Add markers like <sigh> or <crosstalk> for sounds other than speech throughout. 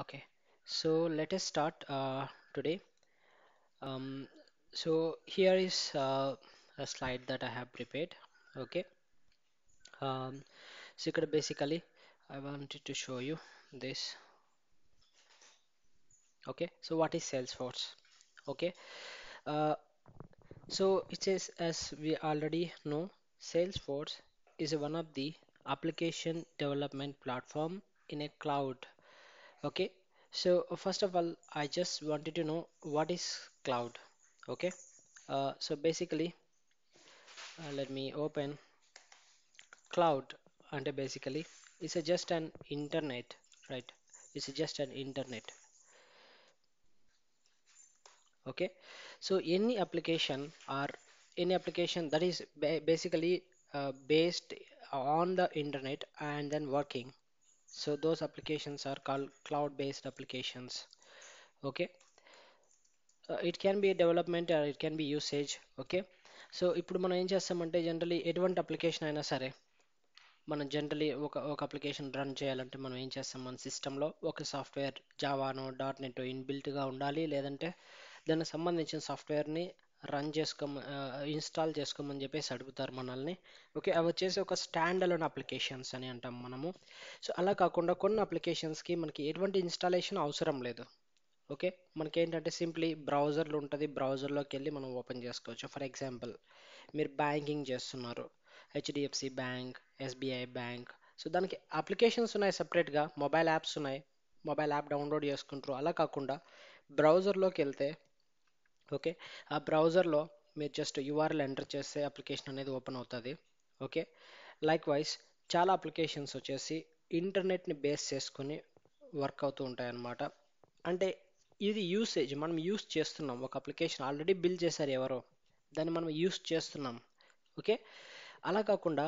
Okay, so let us start uh, today. Um, so here is uh, a slide that I have prepared. Okay, um, so could basically I wanted to show you this. Okay, so what is Salesforce? Okay, uh, so it says as we already know, Salesforce is one of the application development platform in a cloud okay so uh, first of all I just wanted to know what is cloud okay uh, so basically uh, let me open cloud and basically it's just an internet right it's just an internet okay so any application or any application that is ba basically uh, based on the internet and then working so those applications are called cloud-based applications okay uh, it can be development or it can be usage okay so ఇప్పుడు మనం ఏం చేస్తామంటే generally ఎటువంటి application అయినా సరే మనం generally ఒక ఒక అప్లికేషన్ రన్ చేయాలంటే మనం ఏం చేస్తాం మన సిస్టంలో ఒక సాఫ్ట్వేర్ జావానో డాట్ నెట్ ఇన్బిల్ట్గా ఉండాలి లేదంటే దానికి సంబంధించిన సాఫ్ట్వేర్ని రన్ చేసుకోమ ఇన్స్టాల్ చేసుకోమని చెప్పేసి అడుగుతారు మనల్ని ఓకే అవి వచ్చేసి ఒక స్టాండ్ అలోన్ అప్లికేషన్స్ అని అంటాం మనము సో అలా కాకుండా కొన్ని అప్లికేషన్స్కి మనకి ఎటువంటి ఇన్స్టాలేషన్ అవసరం లేదు ఓకే మనకి ఏంటంటే సింప్లీ బ్రౌజర్లు ఉంటుంది బ్రౌజర్లోకి వెళ్ళి మనం ఓపెన్ చేసుకోవచ్చు ఫర్ ఎగ్జాంపుల్ మీరు బ్యాంకింగ్ చేస్తున్నారు HDFC bank SBI bank so దానికి అప్లికేషన్స్ ఉన్నాయి సపరేట్గా మొబైల్ యాప్స్ ఉన్నాయి మొబైల్ యాప్ డౌన్లోడ్ చేసుకుంటారు అలా కాకుండా బ్రౌజర్లోకి వెళ్తే ఓకే ఆ బ్రౌజర్లో మీరు జస్ట్ యూఆర్ఎల్ ఎంటర్ చేస్తే అప్లికేషన్ అనేది ఓపెన్ అవుతుంది ఓకే లైక్ వైజ్ చాలా అప్లికేషన్స్ వచ్చేసి ఇంటర్నెట్ని బేస్ చేసుకుని వర్క్ అవుతూ ఉంటాయి అన్నమాట అంటే ఇది యూసేజ్ మనం యూస్ చేస్తున్నాం ఒక అప్లికేషన్ ఆల్రెడీ బిల్ చేశారు ఎవరో దాన్ని మనం యూస్ చేస్తున్నాం ఓకే అలా కాకుండా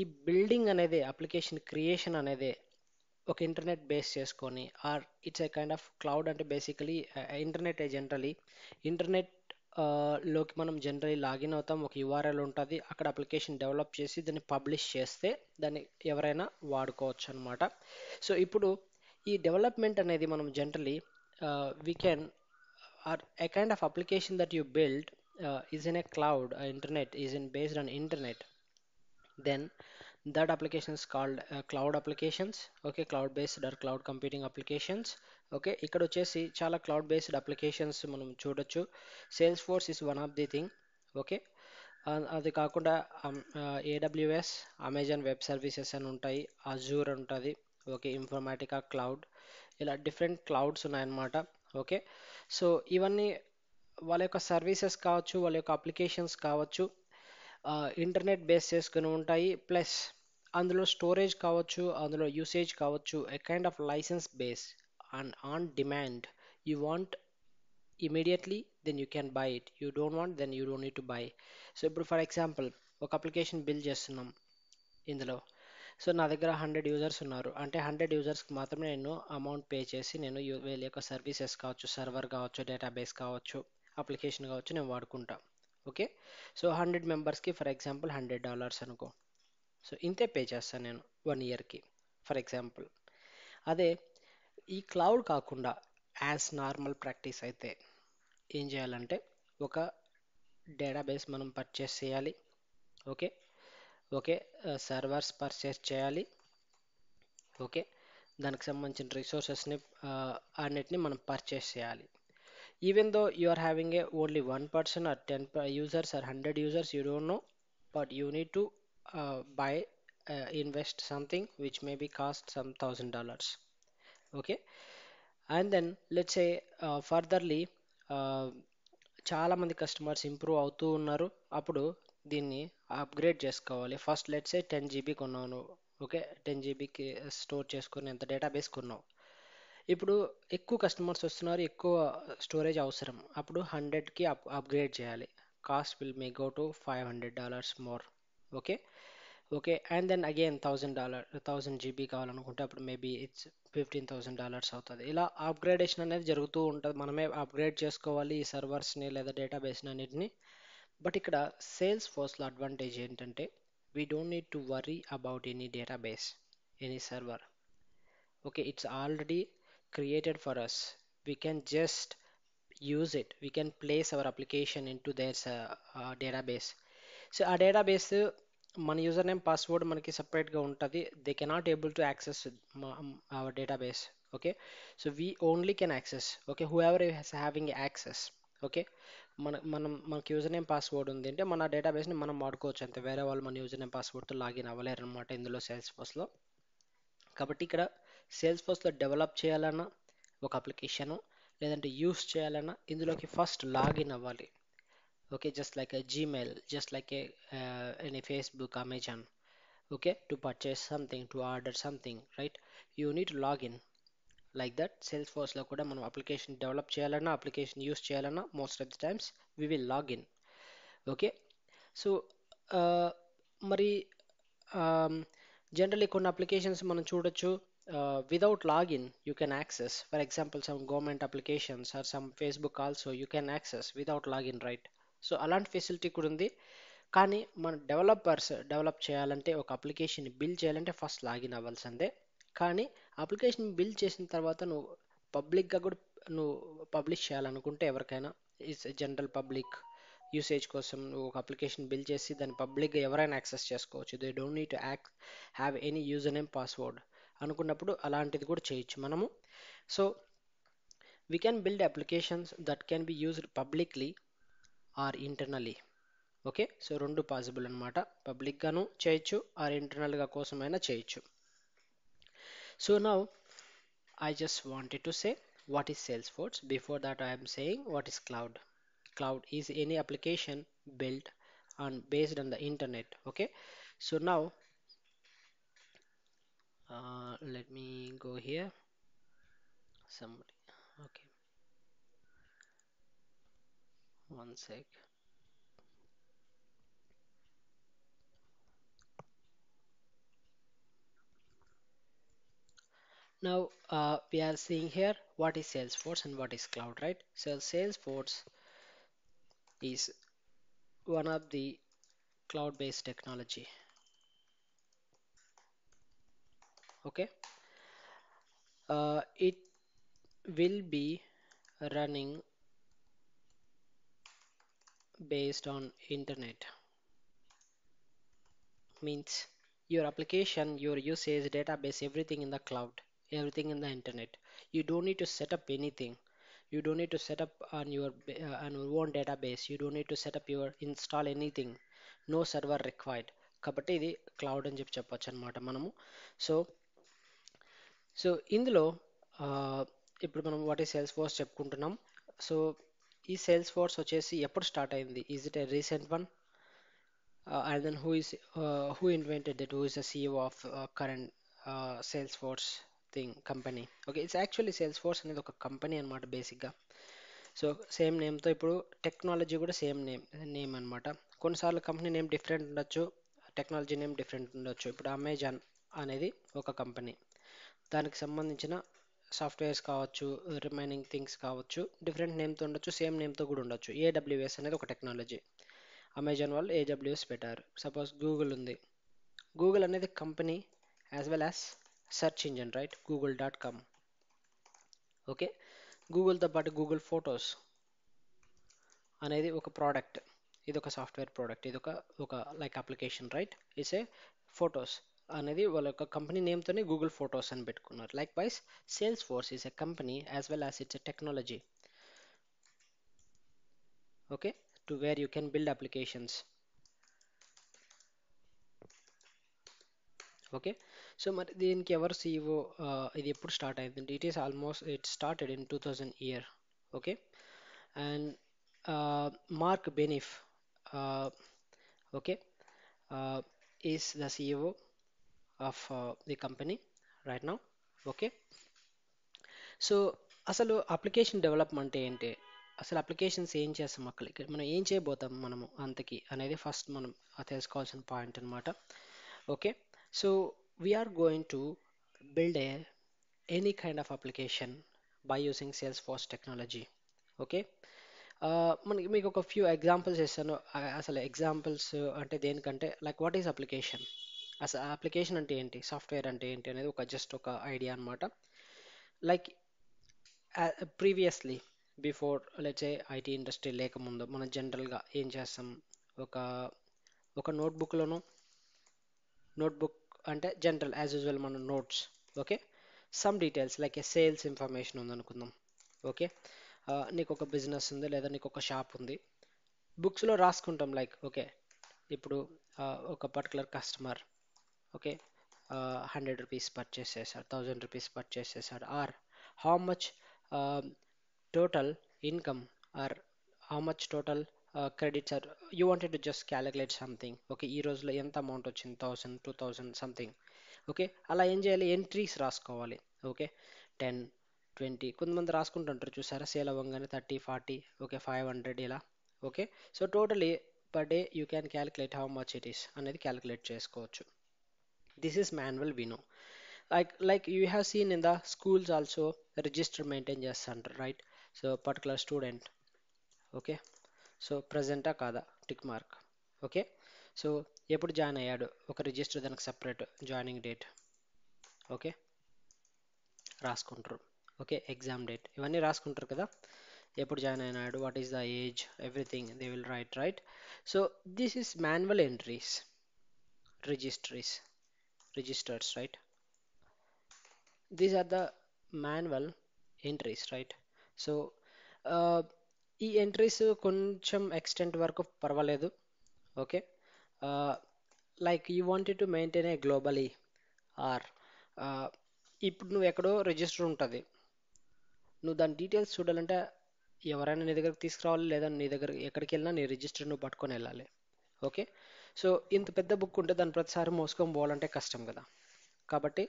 ఈ బిల్డింగ్ అనేది అప్లికేషన్ క్రియేషన్ అనేది ఒక ఇంటర్నెట్ బేస్ చేసుకొని or it's a kind of cloud అంటే basically internet uh generally internet లోకి మనం జనరలీ లాగిన్ అవుతాం ఒక యూఆర్ఎల్ ఉంటుంది అక్కడ అప్లికేషన్ డెవలప్ చేసి దాన్ని పబ్లిష్ చేస్తే దాన్ని ఎవరైనా వాడుకోవచ్చు అనమాట సో ఇప్పుడు ఈ డెవలప్మెంట్ అనేది మనం generally we can or a kind of application that you build is in a cloud internet is in based on internet then that is called uh, cloud applications okay cloud based or cloud computing applications okay ఇక్కడ వచ్చేసి చాలా cloud based applications మనం చూడొచ్చు Salesforce is one of the thing okay అది కాకుండా AWS Amazon web services అని ఉంటాయి Azure ఉంటుంది ఓకే ఇన్ఫర్మాటికా క్లౌడ్ ఇలా డిఫరెంట్ క్లౌడ్స్ ఉన్నాయన్నమాట ఓకే సో ఇవన్నీ వాళ్ళ యొక్క సర్వీసెస్ కావచ్చు వాళ్ళ యొక్క అప్లికేషన్స్ కావచ్చు ఇంటర్నెట్ బేస్ చేసుకుని ఉంటాయి ప్లస్ అందులో స్టోరేజ్ కావచ్చు అందులో యూసేజ్ కావచ్చు a kind of licence base and on demand you want immediately then you can buy it you don't want then you don't need to buy so ఇప్పుడు for example ఒక application build చేస్తున్నాం ఇందులో so నా దగ్గర hundred users ఉన్నారు అంటే hundred యూజర్స్కి మాత్రమే నేను అమౌంట్ పే చేసి నేను వీళ్ళ యొక్క సర్వీసెస్ కావచ్చు సర్వర్ కావచ్చు డేటాబేస్ కావచ్చు అప్లికేషన్ కావచ్చు నేను వాడుకుంటాను ఓకే సో హండ్రెడ్ మెంబర్స్కి ఫర్ ఎగ్జాంపుల్ హండ్రెడ్ డాలర్స్ అనుకో సో ఇంతే పే చేస్తాను నేను వన్ ఇయర్కి ఫర్ ఎగ్జాంపుల్ అదే ఈ క్లౌడ్ కాకుండా యాజ్ నార్మల్ ప్రాక్టీస్ అయితే ఏం చేయాలంటే ఒక డేటాబేస్ మనం పర్చేస్ చేయాలి ఓకే ఓకే సర్వర్స్ పర్చేస్ చేయాలి ఓకే దానికి సంబంధించిన రిసోర్సెస్ని అన్నిటిని మనం పర్చేస్ చేయాలి even though you are having a only one person or 10 users or 100 users you don't know but you need to uh, buy uh, invest something which maybe cost some thousand dollars okay and then let say furtherly చాలామంది customers improve అవుతూ ఉన్నారు అప్పుడు దీన్ని upgrade చేసుకోవాలి first let's say ten GB కొన్నాను okay ten జీబీకి store చేసుకుని ఎంత డేటాబేస్ కొన్నావు ఇప్పుడు ఎక్కువ కస్టమర్స్ వస్తున్నారు ఎక్కువ స్టోరేజ్ అవసరం అప్పుడు హండ్రెడ్కి అప్ అప్గ్రేడ్ చేయాలి cost will may go to five hundred dollars more okay okay and then again thousand dollar thousand GB కావాలనుకుంటే అప్పుడు maybe it's fifteen thousand dollars అవుతుంది ఇలా అప్గ్రేడేషన్ అనేది జరుగుతూ ఉంటుంది మనమే అప్గ్రేడ్ చేసుకోవాలి ఈ సర్వర్స్ని లేదా డేటాబేస్ని అన్నిటిని బట్ ఇక్కడ సేల్స్ ఫోర్స్లో అడ్వాంటేజ్ ఏంటంటే we don't need to worry about any database any server okay it's already created for us we can just use it we can place our application into their uh, uh, database so ఆ database మన user name password మనకి సపరేట్గా ఉంటుంది they cannot able to access our database okay so we only can access okay whoever has having access okay మన మనం మనకి user name password ఉంది అంటే మన డేటాబేస్ని మనం వాడుకోవచ్చు అంతే వేరే వాళ్ళు మన యూజర్ నేమ్ పాస్వర్డ్తో లాగిన్ అవ్వలేరు అనమాట ఇందులో సేల్స్ పోస్లో కాబట్టి ఇక్కడ సేల్స్ ఫోర్స్లో డెవలప్ చేయాలన్నా ఒక అప్లికేషను లేదంటే యూస్ చేయాలన్నా ఇందులోకి ఫస్ట్ లాగిన్ అవ్వాలి okay just like a Gmail just like a any Facebook Amazon okay to purchase something to order something right you need login like that సేల్స్ ఫోర్స్లో కూడా మనం అప్లికేషన్ డెవలప్ చేయాలన్నా అప్లికేషన్ యూస్ చేయాలన్నా most of the times we will login okay so మరి generally um, కొన్ని అప్లికేషన్స్ మనం చూడొచ్చు uh, without login you can access for example some government applications or some facebook also you can access without login right so అలాంటి facility కూడా ఉంది కానీ మన డెవలపర్స్ డెవలప్ చేయాలంటే ఒక అప్లికేషన్ బిల్డ్ చేయాలంటే ఫస్ట్ లాగిన్ అవ్వాల్సిందే కానీ అప్లికేషన్ బిల్డ్ చేసిన తర్వాత నువ్వు పబ్లిక్గా కూడా నువ్వు పబ్లిష్ చేయాలనుకుంటే ఎవరికైనా ఇస్ జనరల్ పబ్లిక్ యూసేజ్ కోసం నువ్వు ఒక అప్లికేషన్ బిల్ చేసి దాన్ని పబ్లిక్గా ఎవరైనా యాక్సెస్ చేసుకోవచ్చు దే డోంట్ నీడ్ టు యాక్ have any user name password అనుకున్నప్పుడు అలాంటిది కూడా చేయొచ్చు మనము so we can build applications that can be used publicly or internally okay so రెండు పాసిబుల్ అనమాట పబ్లిక్గాను చేయొచ్చు ఆర్ ఇంటర్నల్గా కోసమైనా చేయొచ్చు so now I just wanted to say what is Salesforce before that I'm saying what is cloud cloud is any application build on based on the internet okay so now Uh, let me go here somebody okay one sec now uh, we are seeing here what is Salesforce and what is cloud right so Salesforce is one of the cloud-based technology okay uh, it will be running based on internet means your application your usage database everything in the cloud everything in the internet you don't need to set up anything you don't need to set up on your uh, on own database you don't need to set up your install anything no server required కాబట్టి ఇది cloud అని చెప్పి చెప్పొచ్చు అనమాట మనము so so ఇందులో ఇప్పుడు మనం వాటి సేల్స్ ఫోర్స్ చెప్పుకుంటున్నాం సో ఈ సేల్స్ ఫోర్స్ వచ్చేసి ఎప్పుడు స్టార్ట్ అయింది is it a recent one and then who is who invented that who is a CE of current Salesforce thing company okay it's actually Salesforce అనేది ఒక company అనమాట బేసిక్గా so same నేమ్తో ఇప్పుడు technology కూడా same name name అనమాట కొన్నిసార్లు company name different ఉండొచ్చు technology name different ఉండొచ్చు ఇప్పుడు అమెజాన్ అనేది ఒక కంపెనీ దానికి సంబంధించిన సాఫ్ట్వేర్స్ కావచ్చు రిమైనింగ్ థింగ్స్ కావచ్చు డిఫరెంట్ నేమ్తో ఉండొచ్చు సేమ్ నేమ్తో కూడా ఉండొచ్చు ఏడబ్ల్యూఎస్ అనేది ఒక టెక్నాలజీ అమెజాన్ వాళ్ళు ఏడబ్ల్యూఎస్ పెట్టారు సపోజ్ గూగుల్ ఉంది గూగుల్ అనేది company as well as search engine right Google dot com okay గూగుల్తో పాటు గూగుల్ ఫొటోస్ అనేది ఒక ప్రోడక్ట్ ఇది ఒక సాఫ్ట్వేర్ ప్రోడక్ట్ ఇది ఒక ఒక like application right is a photos అనేది వాళ్ళ యొక్క కంపెనీ నేమ్తోనే గూగుల్ ఫొటోస్ అని పెట్టుకున్నారు likewise Salesforce is a company as well as it's a technology okay to where you can build applications okay so మరి దీనికి ఎవరు CEO ఇది ఎప్పుడు స్టార్ట్ అయింది it is almost it started in two thousand year okay and Mark Benioff okay is the CEO of uh, the company right now okay so అసలు application development ఏంటి అసలు applications ఏం చేస్తాం అక్కడికి మనం ఏం చేయబోతాం మనము అంతకి అనేది ఫస్ట్ మనం తెలుసుకోవాల్సిన పాయింట్ అనమాట okay so we are going to build a any kind of application by using Salesforce technology okay మనకి మీకు ఒక ఫ్యూ ఎగ్జాంపుల్స్ ఇస్తాను అసలు ఎగ్జాంపుల్స్ అంటే దేనికంటే లైక్ వాట్ ఈస్ అప్లికేషన్ అసలు అప్లికేషన్ అంటే ఏంటి సాఫ్ట్వేర్ అంటే ఏంటి అనేది ఒక జస్ట్ ఒక ఐడియా అనమాట లైక్ ప్రీవియస్లీ బిఫోర్ లేచే ఐటీ ఇండస్ట్రీ లేకముందు మనం జనరల్గా ఏం చేస్తాం ఒక ఒక నోట్బుక్లోను నోట్బుక్ అంటే జనరల్ యాజ్ యూజువల్ మన notes okay some details like a sales information ఉందనుకుందాం ఓకే నీకు ఒక బిజినెస్ ఉంది లేదా నీకు ఒక షాప్ ఉంది బుక్స్లో రాసుకుంటాం లైక్ ఓకే ఇప్పుడు ఒక particular customer okay hundred rupees rupees purchase చేశారు రూపీస్ పర్చేస్ purchase చేశారు or how much uh, total income or how much credits are you wanted to just calculate something okay ఈ రోజులో ఎంత అమౌంట్ వచ్చింది thousand two thousand something okay అలా ఏం చేయాలి entries రాసుకోవాలి ఓకే టెన్ ట్వంటీ కొంతమంది రాసుకుంటుంటారు చూసారా సేల్ అవ్వగానే thirty forty okay five hundred ఇలా okay so totally per day you can calculate how much it is అనేది క్యాలిక్యులేట్ చేసుకోవచ్చు this is manual we know like like you have seen in the schools also register maintenance just under right so particular student okay so present a kada tick mark okay so you put join add okay register then separate joining date okay ras control okay exam date even ras control kada what is the age everything they will write right so this is manual entries registries registers right these are the manual entries right సో uh, ఈ entries కొంచెం extent వరకు పర్వాలేదు okay like you wanted to maintain a globally or ఇప్పుడు నువ్వు ఎక్కడో register ఉంటుంది నువ్వు దాని డీటెయిల్స్ చూడాలంటే ఎవరైనా నీ దగ్గరకు తీసుకురావాలి లేదా నీ దగ్గర ఎక్కడికి వెళ్ళినా నీ రిజిస్టర్ నువ్వు పట్టుకొని వెళ్ళాలి ఓకే సో ఇంత పెద్ద బుక్ ఉంటే దాన్ని ప్రతిసారి మోసుకొని పోవాలంటే కష్టం కదా కాబట్టి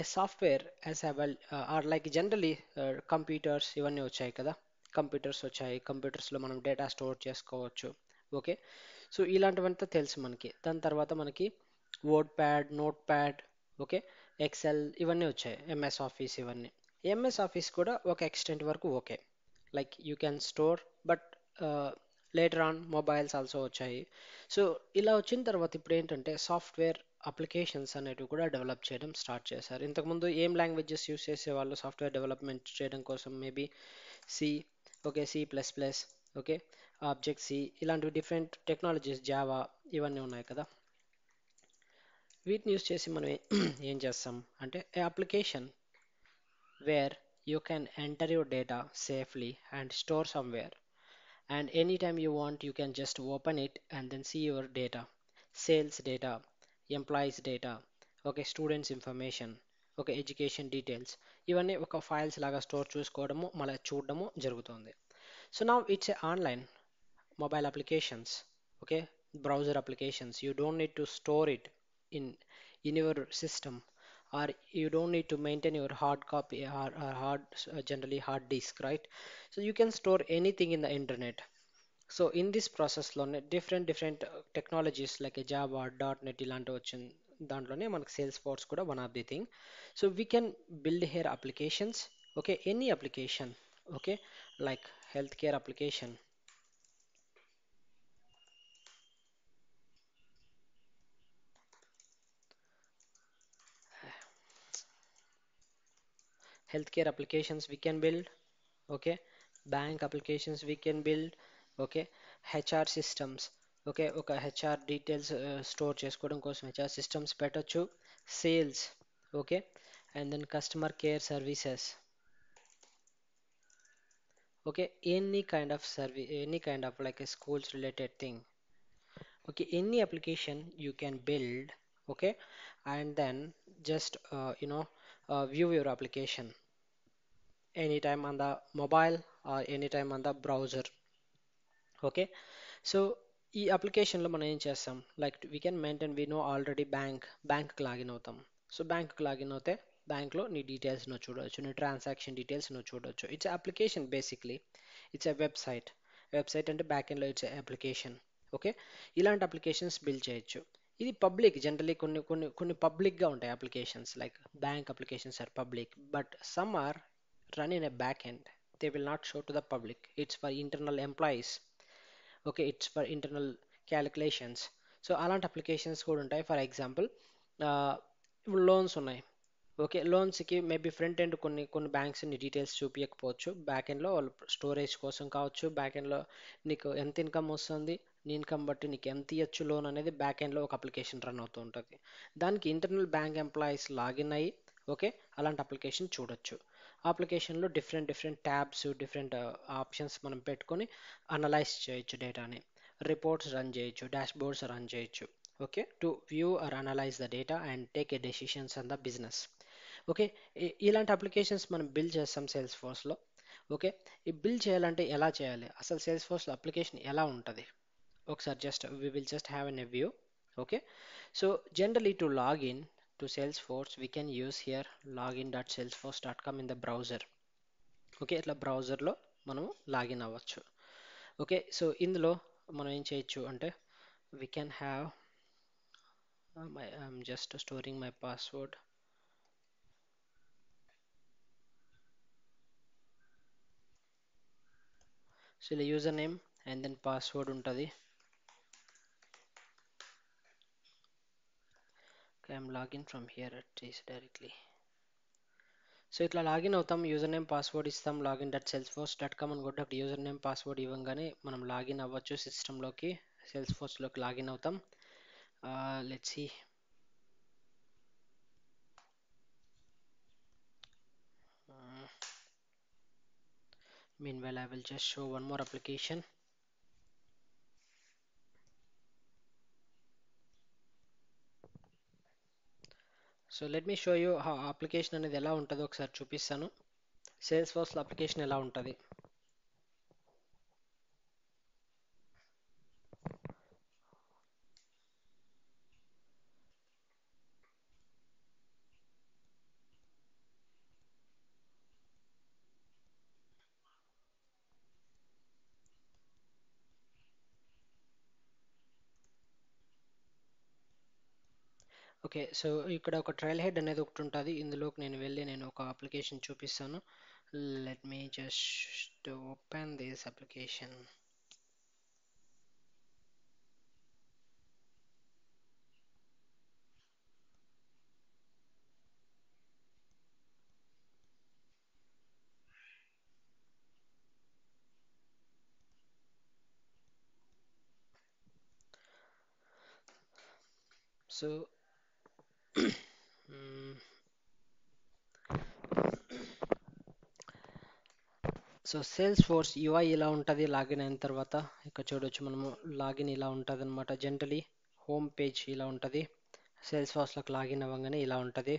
a software as well or like generally computers ఇవన్నీ వచ్చాయి కదా కంప్యూటర్స్ వచ్చాయి కంప్యూటర్స్లో మనం డేటా స్టోర్ చేసుకోవచ్చు ఓకే సో ఇలాంటివంతా తెలుసు మనకి దాని తర్వాత మనకి word pad note pad okay excel ఇవన్నీ వచ్చాయి ఎంఎస్ ఆఫీస్ ఇవన్నీ ఎంఎస్ ఆఫీస్ కూడా ఒక ఎక్స్టెంట్ వరకు okay like you can store but later on mobiles also వచ్చాయి సో ఇలా వచ్చిన తర్వాత ఇప్పుడు ఏంటంటే సాఫ్ట్వేర్ అప్లికేషన్స్ అనేవి కూడా డెవలప్ చేయడం స్టార్ట్ చేశారు ఇంతకుముందు ఏం లాంగ్వేజెస్ యూస్ చేసేవాళ్ళు సాఫ్ట్వేర్ డెవలప్మెంట్ చేయడం కోసం maybe C okay C plus plus okay object C ఇలాంటివి డిఫరెంట్ టెక్నాలజీస్ జావా ఇవన్నీ ఉన్నాయి కదా వీటిని యూస్ చేసి మనం ఏం చేస్తాం అంటే a application where you can enter your data safely and store somewhere and anytime you want you can just open it and then see your data sales data employees data okay students information okay education details even if file like a store choose code mala chudamo jarugutundi so now it's a online mobile applications okay browser applications you don't need to store it in in your system or you don't need to maintain your hard copy or, hard uh, uh, generally hard disk right so you can store anything in the internet so in this process alone different different uh, technologies like a java dot net salesforce could have one of the thing so we can build here applications okay any application okay like healthcare application healthcare applications we can build okay bank applications we can build okay HR systems okay okay HR details uh, store chess code course HR systems better to sales okay and then customer care services okay any kind of service any kind of like schools related thing okay any application you can build okay and then just uh, you know uh, view your application anytime on the mobile or anytime on the browser okay so ఈ అప్లికేషన్లో మనం ఏం చేస్తాం like we can maintain we know already bank బ్యాంక్కి login అవుతాం so బ్యాంక్కి login అవుతే బ్యాంక్లో నీ డీటెయిల్స్ నువ్వు చూడవచ్చు నీ ట్రాన్సాక్షన్ డీటెయిల్స్ నువ్వు చూడవచ్చు it's application basically it's a website website అంటే బ్యాక్ ఎండ్లో ఇట్స్ అప్లికేషన్ ఓకే ఇలాంటి అప్లికేషన్స్ బిల్డ్ చేయొచ్చు ఇది పబ్లిక్ జనరలీ కొన్ని కొన్ని కొన్ని పబ్లిక్గా ఉంటాయి applications like bank applications are public but some are run in a back end they will not show to the public it's for internal employees okay it's for internal calculations so అలాంటి applications కూడా ఉంటాయి for example uh, ఇప్పుడు loans ఉన్నాయి okay లోన్స్కి maybe front end కొన్ని కొన్ని బ్యాంక్స్ని details చూపించకపోవచ్చు back ఎండ్లో వాళ్ళు స్టోరేజ్ కోసం కావచ్చు బ్యాక్ ఎండ్లో నీకు ఎంత ఇన్కమ్ వస్తుంది నీ ఇన్కమ్ బట్టి నీకు ఎంత ఇవ్వచ్చు లోన్ అనేది బ్యాక్ ఎండ్లో ఒక అప్లికేషన్ రన్ అవుతూ ఉంటుంది దానికి ఇంటర్నల్ బ్యాంక్ ఎంప్లాయీస్ లాగిన్ అయ్యి ఓకే అలాంటి అప్లికేషన్ చూడొచ్చు అప్లికేషన్లో different different tabs different options మనం పెట్టుకొని అనలైజ్ చేయొచ్చు డేటాని రిపోర్ట్స్ రన్ చేయొచ్చు డాష్బోర్డ్స్ రన్ చేయొచ్చు okay to view or analyze the data and take a decisions on the business okay ఇలాంటి అప్లికేషన్స్ మనం బిల్డ్ చేస్తాం సేల్స్ ఫోర్స్లో ఓకే ఈ బిల్డ్ చేయాలంటే ఎలా చేయాలి అసలు సేల్స్ ఫోర్స్లో అప్లికేషన్ ఎలా ఉంటుంది ఒకసారి just we will just have an a view okay so generally to log in to Salesforce we can use here login.salesforce.com in the browser okay ఇట్లా బ్రౌజర్లో మనము లాగిన్ అవ్వచ్చు ఓకే సో ఇందులో మనం ఏం చేయొచ్చు అంటే we can have my I'm just storing my password so ఇలా user name and then password ఉంటుంది I'm logging from here at Chase directly. So it'll login out thumb username password is thumb login.salesforce.com and go to username password even gane manam login avachu system loki salesforce loki login out uh, let's see. Uh, meanwhile, I will just show one more application. So let me show you application అనేది ఎలా ఉంటుందో ఒకసారి చూపిస్తాను sales ఫోర్స్లో application ఎలా ఉంటుంది okay so ఇక్కడ ఒక trial head అనేది ఒకటి ఉంటుంది ఇందులోకి నేను వెళ్ళి నేను ఒక అప్లికేషన్ చూపిస్తాను let me just open this application So so Salesforce యువా ఇలా ఉంటుంది లాగిన్ అయిన తర్వాత ఇక్కడ చూడవచ్చు మనము లాగిన్ ఇలా ఉంటుంది అనమాట జనరలీ హోమ్ పేజ్ ఇలా ఉంటుంది సేల్స్ ఫోర్స్లోకి లాగిన్ అవ్వగానే ఇలా ఉంటుంది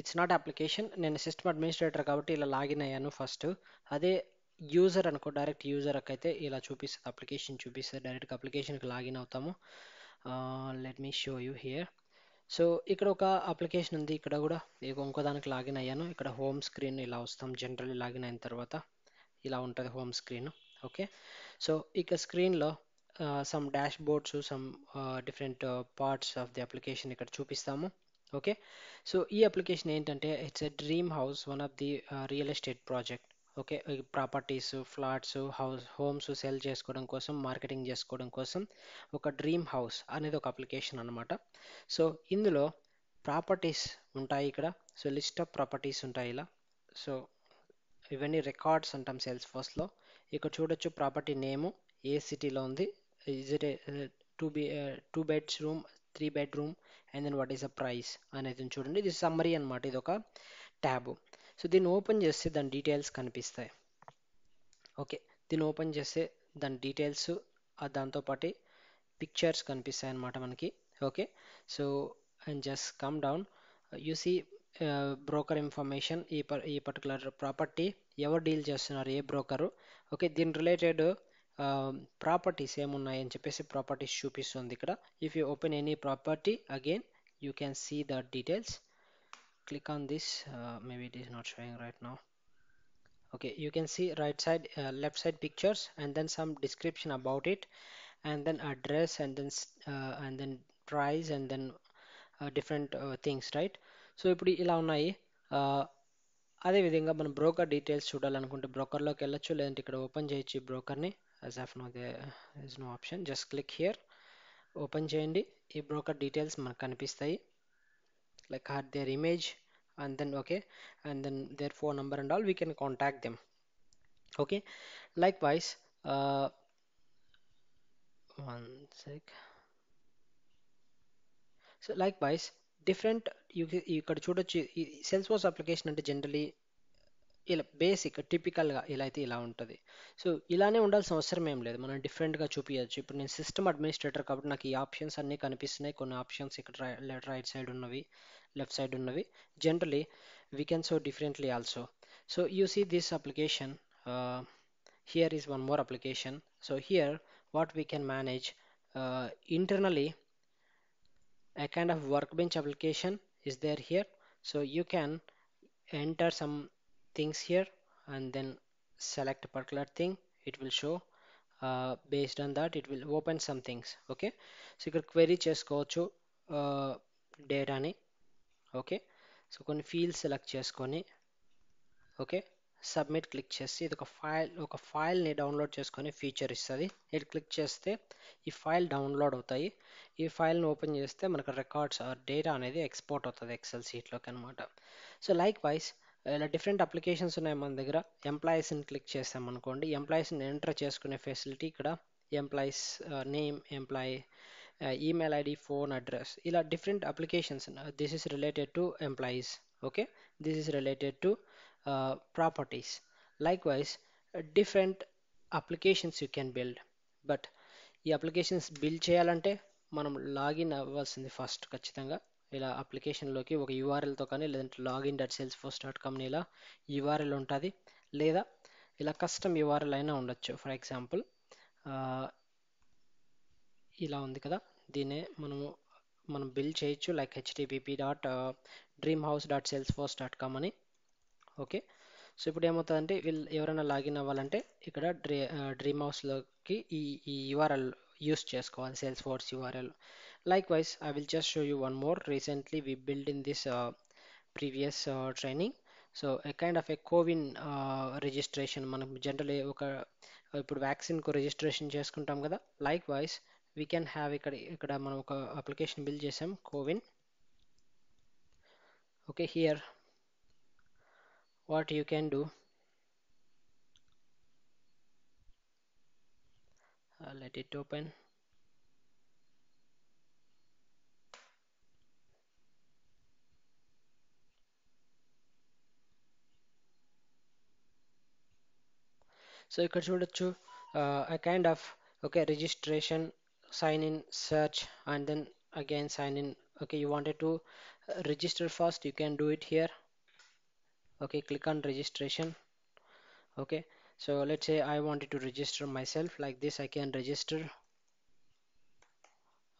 ఇట్స్ నాట్ అప్లికేషన్ నేను సిస్టమ్ అడ్మినిస్ట్రేటర్ కాబట్టి ఇలా లాగిన్ అయ్యాను ఫస్ట్ అదే యూజర్ అనుకో డైరెక్ట్ యూజర్కి అయితే ఇలా చూపిస్తుంది అప్లికేషన్ చూపిస్తుంది డైరెక్ట్గా అప్లికేషన్కి లాగిన్ అవుతాము let me show you here so ఇక్కడ ఒక అప్లికేషన్ ఉంది ఇక్కడ కూడా ఇక ఇంకో దానికి లాగిన్ అయ్యాను ఇక్కడ హోమ్ స్క్రీన్ ఇలా వస్తాం జనరల్లీ లాగిన్ అయిన తర్వాత ఇలా ఉంటుంది హోమ్ స్క్రీన్ ఓకే సో ఇక స్క్రీన్లో some dashboards some different parts of the application ఇక్కడ చూపిస్తాము ఓకే సో ఈ అప్లికేషన్ ఏంటంటే it's a dream house one of the real estate project okay properties flats house homes sell చేసుకోవడం కోసం marketing చేసుకోవడం కోసం ఒక డ్రీమ్ హౌస్ అనేది ఒక అప్లికేషన్ అనమాట సో ఇందులో ప్రాపర్టీస్ ఉంటాయి ఇక్కడ సో లిస్ట్ ఆఫ్ ప్రాపర్టీస్ ఉంటాయి ఇలా సో ఇవన్నీ రికార్డ్స్ అంటాం సేల్స్ ఫోర్స్లో ఇక్కడ చూడొచ్చు ప్రాపర్టీ నేము ఏ సిటీలో ఉంది is it to be two beds room three bedroom and then what is the price అనేది చూడండి ఇది సమ్మరీ అనమాట ఇది ఒక ట్యాబ్ సో దీన్ని ఓపెన్ చేస్తే దాని డీటెయిల్స్ కనిపిస్తాయి ఓకే దీన్ని ఓపెన్ చేస్తే దాని డీటెయిల్స్ దాంతోపాటి పిక్చర్స్ కనిపిస్తాయి అన్నమాట మనకి okay so and just come down you see broker information ఈ ఈ పర్టికులర్ ప్రాపర్టీ ఎవరు డీల్ చేస్తున్నారు ఏ బ్రోకరు ఓకే దీని రిలేటెడ్ ప్రాపర్టీస్ ఏమున్నాయి అని చెప్పేసి ప్రాపర్టీస్ చూపిస్తుంది ఇక్కడ if you open any property again you can see the details click on this uh, maybe it is not showing right now okay you can see right side uh, left side pictures and then some description about it and then address and then uh, and then price and then uh, different uh, things right so ఇప్పుడు ఇలా ఉన్నాయి అదేవిధంగా మనం broker details చూడాలనుకుంటే బ్రోకర్లోకి వెళ్ళొచ్చు లేదంటే ఇక్కడ open చేయొచ్చు ఈ బ్రోకర్ని as of now they is no option just click here open చేయండి ఈ బ్రోకర్ డీటెయిల్స్ మనకు కనిపిస్తాయి like had their image and then okay and then their phone number and all we can contact them okay likewise uh, one sec so likewise different you ఇక్కడ చూడొచ్చు ఈ Salesforce application అంటే generally ఇలా basic టిపికల్గా ఇలా అయితే ఇలా ఉంటుంది సో ఇలానే ఉండాల్సిన అవసరం ఏం లేదు మనం డిఫరెంట్గా చూపించచ్చు ఇప్పుడు నేను సిస్టమ్ అడ్మినిస్ట్రేటర్ కాబట్టి నాకు ఈ ఆప్షన్స్ అన్నీ కనిపిస్తున్నాయి కొన్ని ఆప్షన్స్ ఇక్కడ రైట్ సైడ్ ఉన్నవి left side only generally we can show differently also so you see this application uh, here is one more application so here what we can manage uh, internally a kind of workbench application is there here so you can enter some things here and then select a particular thing it will show uh, based on that it will open some things okay so you could query just go to uh, data ni okay so కొన్ని field select చేసుకొని okay submit click చేసి ఇది ఒక file ఒక ఫైల్ని download చేసుకొని feature ఇస్తుంది ఇది క్లిక్ చేస్తే ఈ ఫైల్ డౌన్లోడ్ అవుతాయి ఈ ఫైల్ని ఓపెన్ చేస్తే మనకు రికార్డ్స్ ఆర్ డేటా అనేది ఎక్స్పోర్ట్ అవుతుంది ఎక్సెల్ సీట్లోకి అనమాట సో లైక్ వైజ్ ఇలా డిఫరెంట్ అప్లికేషన్స్ ఉన్నాయి మన దగ్గర ఎంప్లాయీస్ని క్లిక్ చేస్తాం అనుకోండి ఎంప్లాయీస్ని ఎంటర్ చేసుకునే ఫెసిలిటీ ఇక్కడ employees name employee email ID phone address ఇలా different applications this is related to employees okay this is related to properties like likewise different applications you can build but ఈ applications build చేయాలంటే మనం login అవ్వాల్సింది first ఖచ్చితంగా ఇలా అప్లికేషన్లోకి ఒక యూఆర్ఎల్తో కానీ లేదంటే login dot Salesforce dot com ఇలా యూఆర్ఎల్ ఉంటుంది లేదా ఇలా కస్టమ్ యూఆర్ఎల్ అయినా ఉండొచ్చు ఫర్ ఎగ్జాంపుల్ ఇలా ఉంది కదా దీన్నే మనము మనం బిల్ చేయొచ్చు like HTTP dot dream house dot Salesforce dot com అని ఓకే సో ఇప్పుడు ఏమవుతుందంటే వీళ్ళు ఎవరైనా లాగిన్ అవ్వాలంటే ఇక్కడ డ్రీ డ్రీమ్ హౌస్లోకి ఈ ఈ యూఆర్ఎల్ యూస్ చేసుకోవాలి Salesforce URL likewise I will just show you one more recently we build in this previous training so a kind of a CoWIN registration మనం జనరల్ ఒక ఇప్పుడు వ్యాక్సిన్కు రిజిస్ట్రేషన్ చేసుకుంటాం కదా likewise we can have a kind of application build chesam cowin okay here what you can do uh, let it open so you can see a kind of okay registration sign in search and then again sign in okay you wanted to uh, register first you can do it here okay click on registration okay so let's say I wanted to register myself like this I can register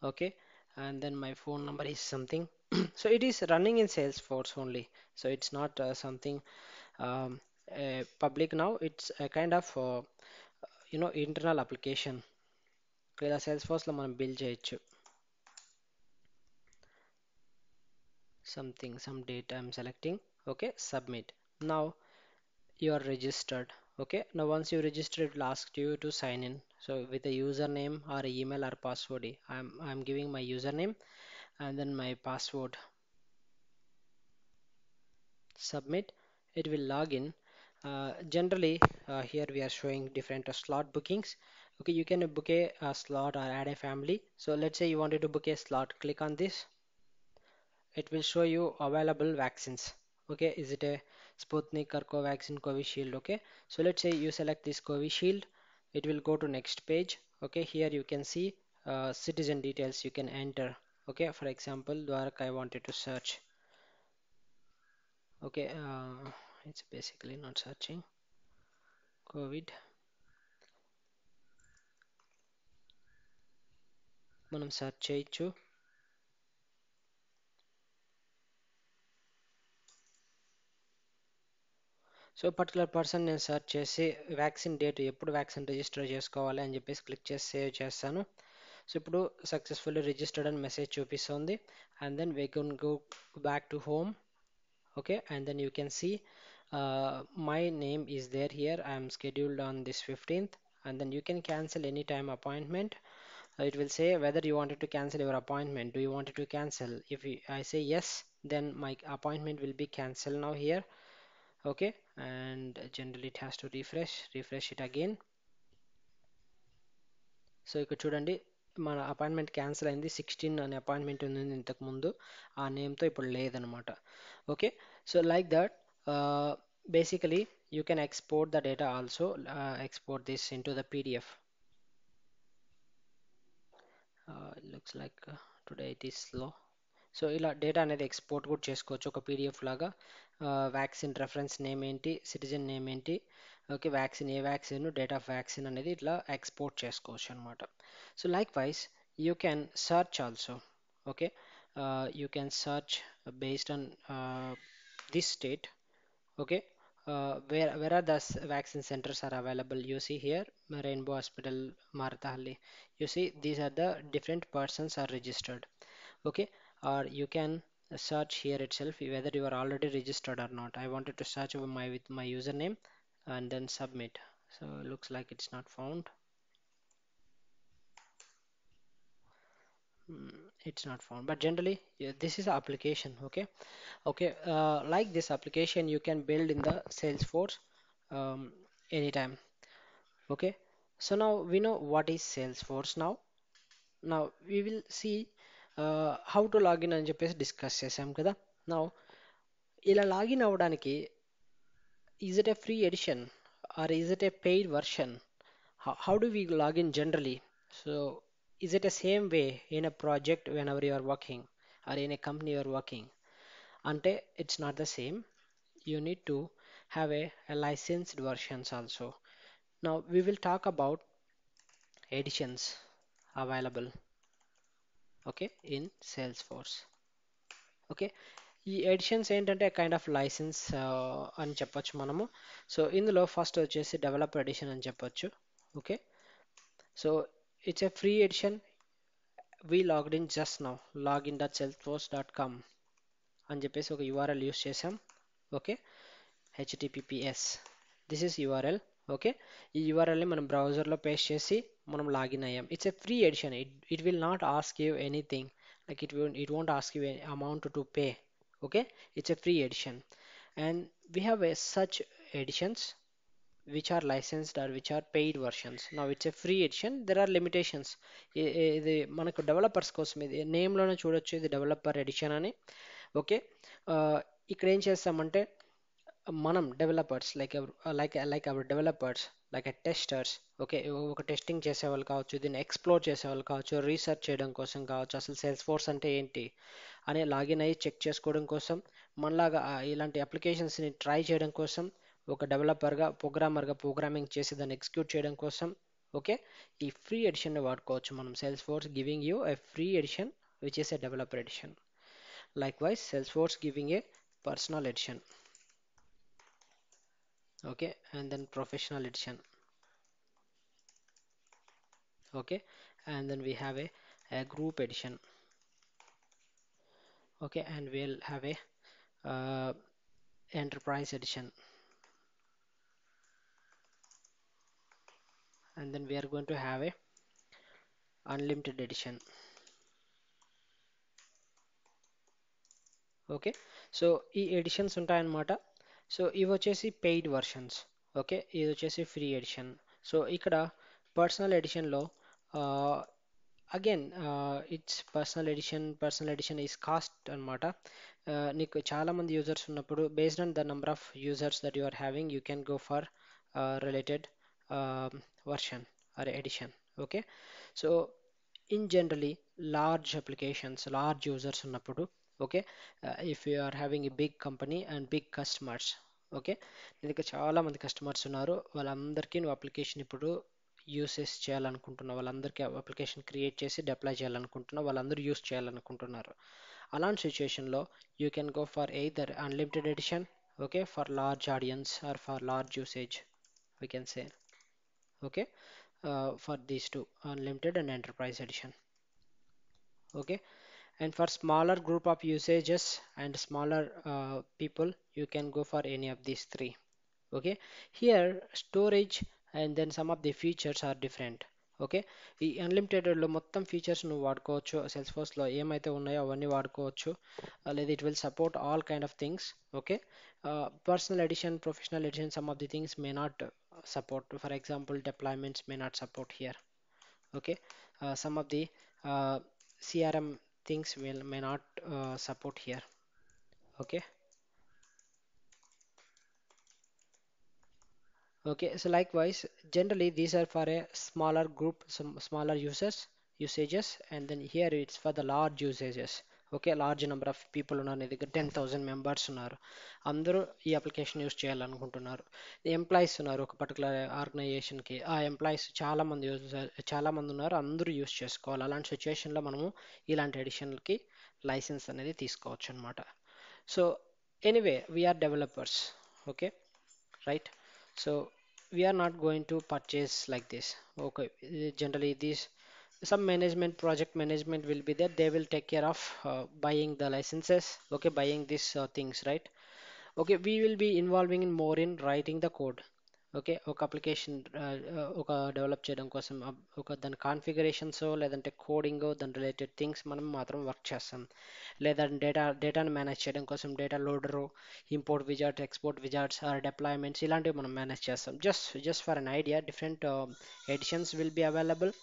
okay and then my phone number is something <clears throat> so it is running in Salesforce only so it's not uh, something um, uh, public now it's a kind of uh, you know internal application ఇలా సేల్స్ ఫోర్స్లో మనం build చేయొచ్చు something some date I'm selecting okay submit now you are registered okay now once you register it will ask you to sign in so with a username or email or password I'm, giving my username and then my password submit it will log in uh, generally uh, here we are showing different slot bookings okay you can book a, a, slot or add a family so let's say you wanted to book a slot click on this it will show you available vaccines okay is it a Sputnik or Covaxin Covishield okay so let's say you select this Covishield it will go to next page okay here you can see uh, citizen details you can enter okay for example Dwarak I wanted to search okay uh, it's basically not searching COVID మనం search చేయొచ్చు so particular person నేను search చేసి vaccine date ఎప్పుడు vaccine register చేసుకోవాలి అని చెప్పేసి click చేసి save చేస్తాను సో ఇప్పుడు సక్సెస్ఫుల్లీ రిజిస్టర్డ్ అని మెసేజ్ చూపిస్తుంది and then we can go back to home okay and then you can see my name is there here I'm scheduled on this fifteenth and then you can cancel any time appointment it will say whether you wanted to cancel your appointment do you want it to cancel if i say yes then my appointment will be canceled now here okay and generally it has to refresh refresh it again so you could see my appointment cancel in the 16 appointment in the name to play the matter okay so like that uh, basically you can export the data also uh, export this into the PDF uh, it looks like uh, today it is slow so ila data anedi export kuda chesukochu oka pdf laga uh, vaccine reference name entity, citizen name entity. okay vaccine a vaccine date of vaccine anedi itla export just chesukochu anamata so likewise you can search also okay uh, you can search based on this state okay uh, where where are the vaccine centers are available you see here rainbow hospital marthahalli you see these are the different persons are registered okay or you can search here itself whether you are already registered or not i wanted to search with my with my username and then submit so looks like it's not found hmm it's not found but generally yeah, this is application okay okay uh, like this application you can build in the salesforce um, anytime okay so now we know what is salesforce now now we will see uh, how to login అని చెప్పేసి discuss చేసాం now, now ఇలా login అవ్వడానికి is it a free edition or is it a paid version? How do we login generally? So is it the same way in a project whenever you are working or in a company you are working ante it's not the same you need to have a, a licensed versions also now we will talk about editions available okay in salesforce okay editions ఈ editions ఏంటంటే kind of license అని చెప్పొచ్చు మనము so ఇందులో first వచ్చేసి developer edition and చెప్పొచ్చు Okay, so it's a free edition. We logged in just now. login.salesforce.com అని చెప్పేసి ఒక యూఆర్ఎల్ యూస్ చేసాం okay HTTPS this is URL okay ఈ యూఆర్ఎల్ని మనం బ్రౌజర్లో పేస్ట్ చేసి మనం లాగిన్ అయ్యాం it's a free edition it it will not ask you anything like it it won't ask you amount to pay okay it's a free edition and we have a, such editions which are licensed or which are paid versions now it's a free edition there are limitations ఇది మనకు developers కోసం ఇది నేమ్లోనే చూడొచ్చు ఇది developer edition అని okay ఇక్కడ ఏం చేస్తామంటే మనం developers like like like our developers like testers okay ఒక టెస్టింగ్ చేసేవాళ్ళు కావచ్చు దీన్ని ఎక్స్ప్లోర్ చేసేవాళ్ళు కావచ్చు రీసెర్చ్ చేయడం కోసం కావచ్చు అసలు సేల్స్ ఫోర్స్ అంటే ఏంటి అని లాగిన్ అయ్యి చెక్ చేసుకోవడం కోసం మనలాగా ఇలాంటి అప్లికేషన్స్ని ట్రై చేయడం కోసం ఒక డెవలపర్గా ప్రోగ్రామర్గా ప్రోగ్రామింగ్ చేసి దాన్ని ఎగ్జిక్యూట్ చేయడం కోసం ఓకే ఈ ఫ్రీ ఎడిషన్ని వాడుకోవచ్చు మనం Salesforce giving you a free edition which is a developer edition likewise Salesforce giving a personal edition okay and then professional edition okay and then we have a, a group edition okay and we'll have a uh, enterprise edition and then we are going to have a unlimited edition okay so e editions untai anamata so ivo chesi paid versions okay ivo chesi free edition so ikkada personal edition lo again its personal edition personal edition is cost anamata niku chaala mandi users based on the number of users that you are having you can go for related um, or edition okay so in generally large applications large users ఉన్నప్పుడు okay if you are having a big company and big customers okay నీ చాలామంది customers ఉన్నారు వాళ్ళందరికీ నువ్వు application ఇప్పుడు uses చేయాలనుకుంటున్నావు వాళ్ళందరికీ application create చేసి డెప్లై చేయాలనుకుంటున్నావు వాళ్ళందరూ యూస్ చేయాలనుకుంటున్నారు అలాంటి సిచ్యుయేషన్లో you can go for either unlimited edition okay for large audience or for large usage we can say okay uh, for these two unlimited and enterprise edition okay and for smaller group of usages and smaller uh, people you can go for any of these three okay here storage and then some of the features are different okay the unlimited lo mottam features nu vaadukochu salesforce lo em aithe unnayo avanni vaadukochu aledi it will support all kind of things okay uh, personal edition professional edition some of the things may not support for example deployments may not support here okay uh, some of the uh, crm things will may not uh, support here okay okay so likewise generally these are for a smaller group some smaller users usages and then here it's for the large usages okay large number of people ఉన్నారు నీ దగ్గర ten thousand members ఉన్నారు అందరూ ఈ application use చేయాలనుకుంటున్నారు employees ఉన్నారు ఒక particular ఆర్గనైజేషన్కి ఆ ఎంప్లాయీస్ చాలామంది యూజ్ చాలామంది ఉన్నారు అందరూ యూజ్ చేసుకోవాలి అలాంటి సిచ్యువేషన్లో మనము ఇలాంటి ఎడిషన్లకి లైసెన్స్ అనేది తీసుకోవచ్చు అనమాట so anyway we're developers okay right so we're not going to purchase like this okay generally this some management project management will be there they will take care of uh, buying the licenses okay buying these uh, things right okay we will be involving in more in writing the code okay ok application ok uh, develop chedam ok then configuration so ledante coding go then related things manam matram work chestam ledan data data manage chedam kosam data loader import wizard export wizards or deployments ilante manam manage chestam just just for an idea different editions will be available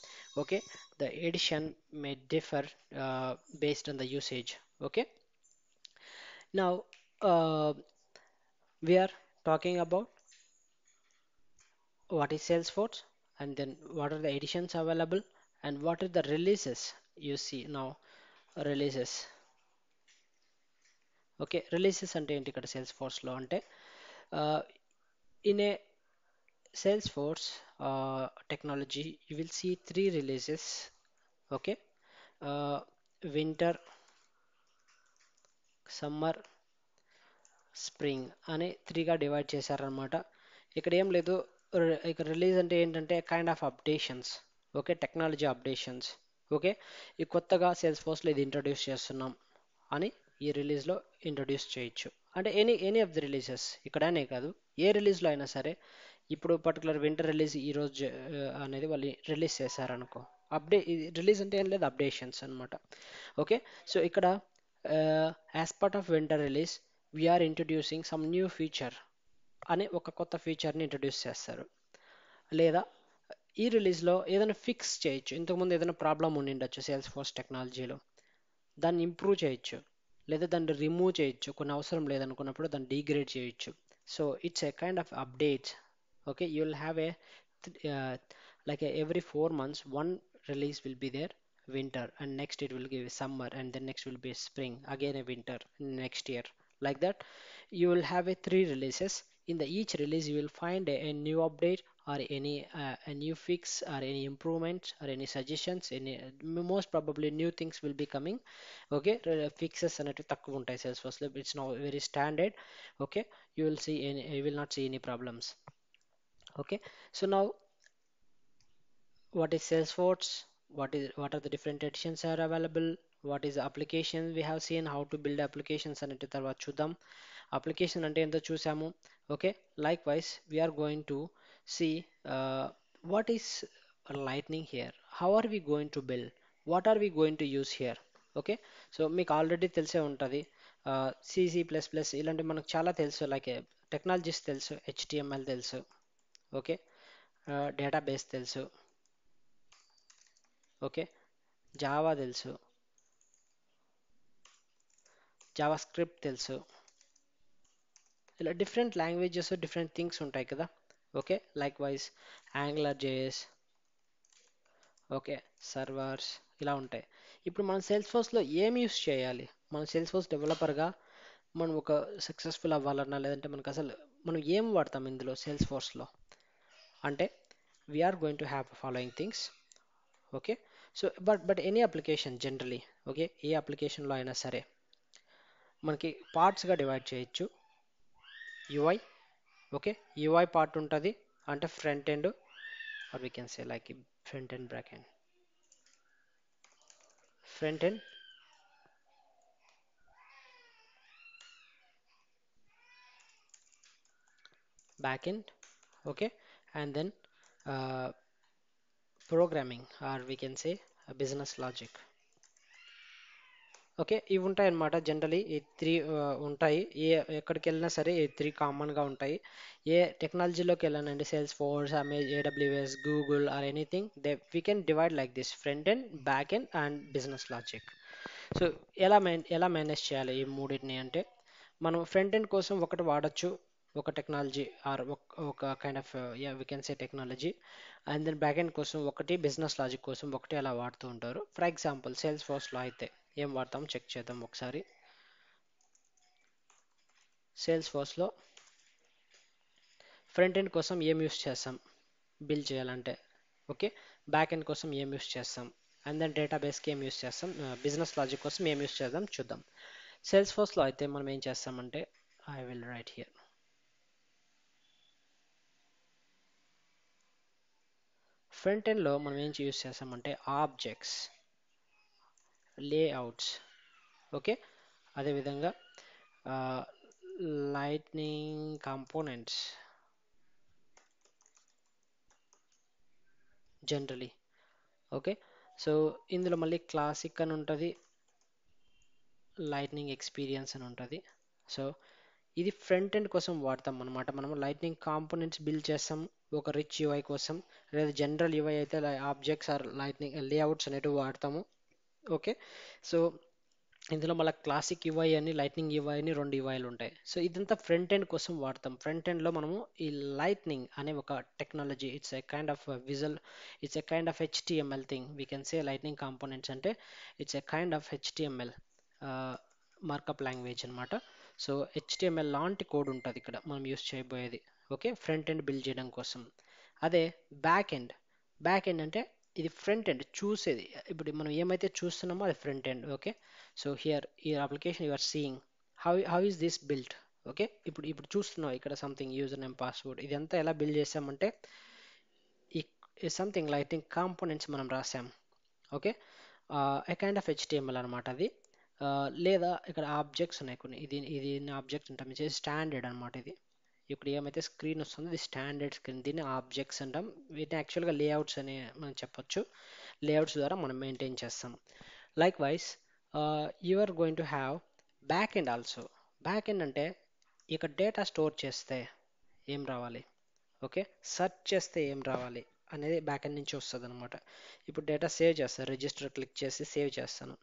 okay the edition may differ uh, based on the usage okay now uh, we are talking about what is Salesforce and then what are the editions available and what are the releases you see now releases Okay, releases and ఏంటి Salesforce. సేల్స్ ఫోర్స్లో uh, in a salesforce uh, technology you will see three releases okay uh, winter summer spring అని త్రీగా divide చేశారనమాట ఇక్కడ ఏం లేదు ఇక్కడ రిలీజ్ అంటే ఏంటంటే kind of updations okay technology updations okay ఈ కొత్తగా సేల్స్ ఫోర్స్లో ఇది ఇంట్రడ్యూస్ చేస్తున్నాం అని ఈ రిలీజ్లో ఇంట్రడ్యూస్ చేయొచ్చు అంటే any any of the releases ఇక్కడనే కాదు ఏ రిలీజ్లో అయినా సరే ఇప్పుడు పర్టికులర్ వింటర్ రిలీజ్ ఈ రోజు అనేది వాళ్ళు రిలీజ్ చేశారనుకో అప్డే రిలీజ్ అంటే ఏం లేదు అప్డేషన్స్ అనమాట ఓకే సో ఇక్కడ as part of winter release we're introducing some new feature అని ఒక కొత్త ఫీచర్ని ఇంట్రడ్యూస్ చేస్తారు లేదా ఈ రిలీజ్లో ఏదైనా ఫిక్స్ చేయొచ్చు ఇంతకుముందు ఏదైనా ప్రాబ్లం ఉండిండొచ్చు సేల్స్ ఫోర్స్ టెక్నాలజీలో దాన్ని ఇంప్రూవ్ చేయొచ్చు లేదా దాన్ని రిమూవ్ చేయొచ్చు కొన్ని అవసరం లేదనుకున్నప్పుడు దాన్ని డీగ్రేడ్ చేయొచ్చు so it's a kind of updates okay you'll have a uh, like a, every four months one release will be there winter and next it will give summer and then next will be spring again a winter next year like that you will have a three releases in the each release you will find a, a new update or any uh, a new fix or any improvement or any suggestions any uh, most probably new things will be coming okay uh, fixes and takku untai salesforce it's now very standard okay you will see any you will not see any problems okay so now what is salesforce what is what are the different editions are available what is the application we have seen how to build applications and tarvata chudam application ante ento chusamu okay likewise we are going to see uh, what is lightning here how are we going to build what are we going to use here Okay, so make already తెలిసే ఉంటుంది CC uh, C plus ఇలాంటివి మనకు చాలా తెలుసు like technologies uh, తెలుసు HTML తెలుసు okay database తెలుసు okay Java తెలుసు జావా స్క్రిప్ట్ తెలుసు ఇలా డిఫరెంట్ లాంగ్వేజెస్ డిఫరెంట్ థింగ్స్ ఉంటాయి కదా okay likewise Angular JS okay servers ఇలా ఉంటాయి ఇప్పుడు మనం సెల్స్ ఫోర్స్లో ఏం యూస్ చేయాలి మన సెల్స్ ఫోర్స్ డెవలపర్గా మనం ఒక సక్సెస్ఫుల్ అవ్వాలన్నా లేదంటే మనకు అసలు మనం ఏం వాడతాం ఇందులో సెల్స్ ఫోర్స్లో అంటే we are going to have following things okay so but but any application generally okay ఏ అప్లికేషన్లో అయినా సరే మనకి పార్ట్స్గా డివైడ్ చేయొచ్చు యుఐ ఓకే యుఐ పార్ట్ ఉంటుంది అంటే front end or we can say like front end back end front end back end okay and then uh, programming or we can say uh, business logic okay ఇవి ఉంటాయి అన్నమాట generally ఈ three uh, ఉంటాయి ఏ ఎక్కడికి వెళ్ళినా సరే ఈ three కామన్గా ఉంటాయి ఏ టెక్నాలజీలోకి వెళ్ళానండి Salesforce Amazon AWS Google or anything they we can divide like this front and back end and business logic so ఎలా మేన్ ఎలా మేనేజ్ చేయాలి ఈ మూడింటిని అంటే మనం ఫ్రంట్ అండ్ కోసం ఒకటి వాడచ్చు ఒక టెక్నాలజీ ఆర్ ఒక kind of yeah we can say technology and then back end కోసం ఒకటి బిజినెస్ లాజిక్ కోసం ఒకటి అలా వాడుతూ ఉంటారు ఫర్ ఎగ్జాంపుల్ సేల్స్ ఫోర్స్లో అయితే ఏం వాడతాం చెక్ చేద్దాం ఒకసారి సేల్స్ ఫోర్స్లో ఫ్రంట్ ఎండ్ కోసం ఏం యూస్ చేస్తాం బిల్ చేయాలంటే ఓకే బ్యాక్ ఎండ్ కోసం ఏం యూస్ చేస్తాం అండ్ దెన్ డేటాబేస్కి ఏం యూస్ చేస్తాం బిజినెస్ uh, లాజిక్ కోసం ఏం యూస్ చేద్దాం చూద్దాం సేల్స్ ఫోర్స్లో అయితే మనం ఏం చేస్తామంటే I will write here front ఎండ్లో మనం ఏం యూస్ చేస్తామంటే ఆబ్జెక్ట్స్ లేఅవుట్స్ ఓకే అదేవిధంగా lightning components generally okay so ఇందులో మళ్ళీ క్లాసిక్ అని ఉంటుంది లైట్నింగ్ ఎక్స్పీరియన్స్ అని ఉంటుంది సో ఇది ఫ్రంట్ ఎండ్ కోసం వాడతాం అనమాట మనం లైట్నింగ్ కాంపోనెంట్స్ బిల్డ్ చేస్తాం ఒక రిచ్ యువై కోసం లేదా జనరల్ యువై అయితే ఆబ్జెక్ట్స్ ఆర్ లైట్నింగ్ లేఅవుట్స్ అనేటివి వాడతాము ఓకే సో ఇందులో మళ్ళీ క్లాసిక్ యువై అని లైట్నింగ్ యువై అని రెండు యూఐలు ఉంటాయి సో ఇదంతా ఫ్రంట్ ఎండ్ కోసం వాడతాం ఫ్రంట్ ఎండ్లో మనము ఈ లైట్నింగ్ అనే ఒక technology it's a kind of visual it's a kind of HTML thing we can say lightning components అంటే it's a kind of HTML markup language అనమాట సో హెచ్టిఎంఎల్ లాంటి కోడ్ ఉంటుంది ఇక్కడ మనం యూస్ చేయబోయేది ఓకే ఫ్రంట్ ఎండ్ బిల్డ్ చేయడం కోసం అదే బ్యాక్ ఎండ్ బ్యాక్ ఎండ్ అంటే ఇది ఫ్రంట్ ఎండ్ చూసేది ఇప్పుడు మనం ఏమైతే చూస్తున్నామో అది front end okay so here ఈ application you're seeing how how is this build okay ఇప్పుడు ఇప్పుడు చూస్తున్నాం ఇక్కడ సంథింగ్ యూజర్ నేమ్ పాస్వర్డ్ ఇదంతా ఎలా బిల్డ్ చేసామంటే ఈ సంథింగ్ లైటింగ్ కాంపోనెంట్స్ మనం రాసాం ఓకే కైండ్ ఆఫ్ హెచ్టిఎంఎల్ అనమాట అది లేదా ఇక్కడ ఆబ్జెక్ట్స్ ఉన్నాయి కొన్ని ఇది ఇది ఆబ్జెక్ట్స్ ఉంటాం ఇది స్టాండర్డ్ అనమాట ఇది ఇక్కడ ఏమైతే స్క్రీన్ వస్తుందో ఇది స్టాండర్డ్ స్క్రీన్ దీన్ని ఆబ్జెక్ట్స్ అంటాం వీటిని యాక్చువల్గా లేఅవుట్స్ అని మనం చెప్పొచ్చు లేఅవుట్స్ ద్వారా మనం మెయింటైన్ చేస్తాం likewise you are going to have back end also back end అంటే ఇక డేటా స్టోర్ చేస్తే ఏం రావాలి ఓకే సర్చ్ చేస్తే ఏం రావాలి అనేది బ్యాక్ ఎండ్ నుంచి వస్తుంది అనమాట ఇప్పుడు డేటా సేవ్ చేస్తాను రిజిస్టర్ క్లిక్ చేసి సేవ్ చేస్తాను